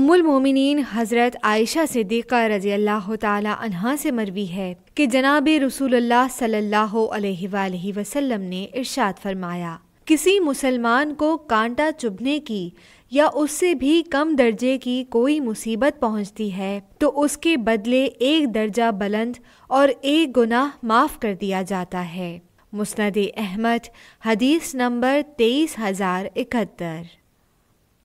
मोमिनीन हज़रत आयशा सिद्दीक़ा रज़ी अल्लाह तह से मरवी है कि जनाब रसूल वालैहि वसल्लम ने इरशाद फरमाया किसी मुसलमान को कांटा चुभने की या उससे भी कम दर्जे की कोई मुसीबत पहुंचती है तो उसके बदले एक दर्जा बुलंद और एक गुनाह माफ़ कर दिया जाता है मुस्ंद अहमद हदीस नंबर तेईस हज़ार इकहत्तर